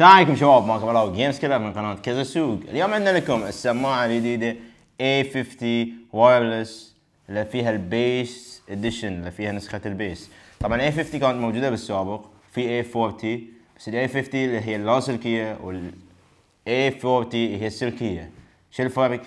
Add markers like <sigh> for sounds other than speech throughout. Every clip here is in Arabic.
السلام عليكم شباب معكم علاء جيمز كلها من قناه كذا سوق اليوم عندنا لكم السماعه الجديده A50 وايرلس اللي فيها البيس اديشن اللي فيها نسخه البيس طبعا A50 كانت موجوده بالسابق في A40 بس ال A50 اللي هي اللاسلكيه وال A40 هي السلكيه شو الفرق؟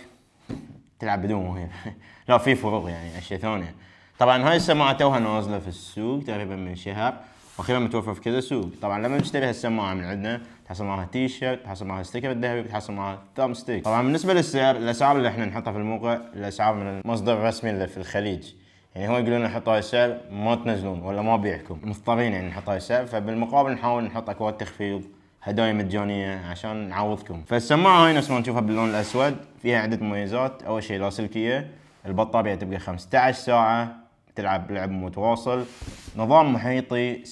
تلعب بدون مهم <laughs> لا في فروق يعني اشياء ثانيه طبعا هاي السماعه توها نازله في السوق تقريبا من شهر واخيرا متوفر في كذا سوق طبعا لما تشتري هالسماعه من عندنا تحصل معها تي شيرت تحصل معها ستيكر الذهبي تحصل معها ثام ستيك طبعا بالنسبه للسعر الاسعار اللي احنا نحطها في الموقع الاسعار من المصدر الرسمي اللي في الخليج يعني هو يقولون نحط هاي السعر ما تنزلون ولا ما بيعكم مضطرين يعني نحط هاي السعر فبالمقابل نحاول نحط اكواد تخفيض هدايا مجانيه عشان نعوضكم فالسماعه هاي نفس ما نشوفها باللون الاسود فيها عده مميزات اول شيء لاسلكيه البطاريه تبقى 15 ساعه تلعب لعب متواصل نظام محيطي 7.1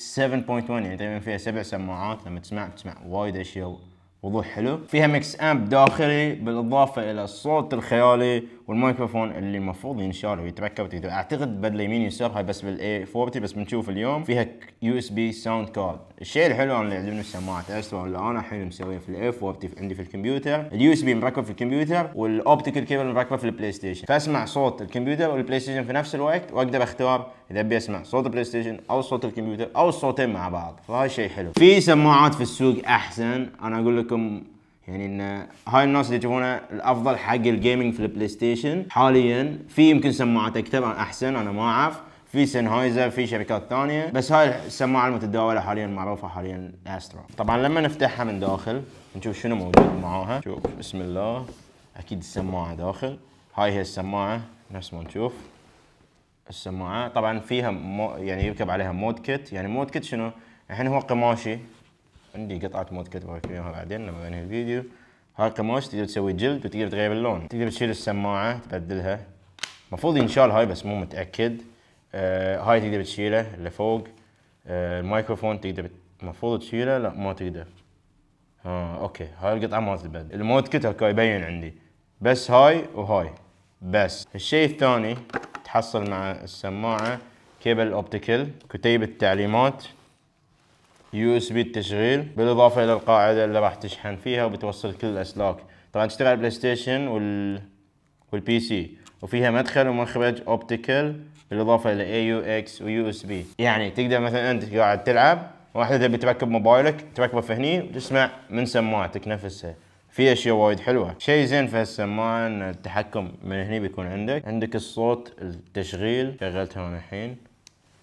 يعني تقريبا فيها سبع سماعات لما تسمع تسمع وايد اشياء وضوح حلو فيها ميكس امب داخلي بالاضافه الى الصوت الخيالي والميكروفون اللي المفروض ينشال ويتركب اعتقد بدله يمين يسار هاي بس بالاي 40 بس بنشوف اليوم فيها يو اس بي ساوند كارد الشيء الحلو انا اللي يعجبني السماعه استرا اللي انا الحين مسويها في الاي 40 عندي في الكمبيوتر اليو اس بي مركب في الكمبيوتر والاوبتيكال كيبل مركبه في البلاي ستيشن فاسمع صوت الكمبيوتر والبلاي ستيشن في نفس الوقت واقدر اختار اذا ابي اسمع صوت البلاي ستيشن او صوت الكمبيوتر او الصوتين مع بعض فهاي شيء حلو في سماعات في السوق احسن انا اقول لك لكم يعني ان هاي الناس اللي تشوفونها الافضل حق الجيمنج في البلاي ستيشن حاليا في يمكن سماعات اكثر احسن انا ما اعرف في سنهايزر في شركات ثانيه بس هاي السماعه المتداوله حاليا معروفه حاليا استرا طبعا لما نفتحها من داخل نشوف شنو موجود معاها شوف بسم الله اكيد السماعه داخل هاي هي السماعه نفس ما نشوف السماعه طبعا فيها مو يعني يركب عليها مود كيت يعني مود كيت شنو الحين هو قماشي عندي قطعة مود كتبها فيها بعدين لما انهي الفيديو هاي القماش تقدر تسوي جلد وتقدر تغير اللون تقدر تشيل السماعة تبدلها المفروض ينشال هاي بس مو متأكد آه هاي تقدر تشيله اللي فوق آه الميكروفون تقدر المفروض تشيله لا ما تقدر ها آه، اوكي هاي القطعة ما تبدل المود كت هاكا يبين عندي بس هاي وهاي بس الشيء الثاني تحصل مع السماعة كيبل اوبتيكال كتيب التعليمات يو اس بي التشغيل بالاضافه الى القاعده اللي راح تشحن فيها وبتوصل كل الاسلاك طبعا تشتغل بلاي ستيشن وال والبي سي وفيها مدخل ومخرج اوبتيكال بالاضافه الى اي يو اكس ويو اس بي يعني تقدر مثلا انت قاعد تلعب واحده تبي تركب موبايلك تركبه في هني وتسمع من سماعتك نفسها في اشياء وايد حلوه شيء زين في هالسماعه ان التحكم من هني بيكون عندك عندك الصوت التشغيل شغلتها انا الحين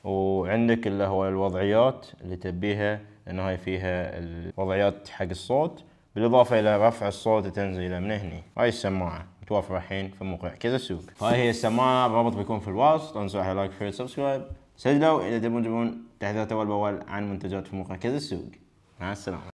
وعندك اللي هو الوضعيات اللي تبيها لان هاي فيها الوضعيات حق الصوت بالاضافه الى رفع الصوت وتنزيله من هني هاي السماعه متوفره الحين في موقع كذا سوق هاي هي السماعه الرابط بيكون في الوسط انصح لايك شير سبسكرايب سجلوا اذا تبون تجيبون تحديثات اول باول عن منتجات في موقع كذا سوق مع السلامه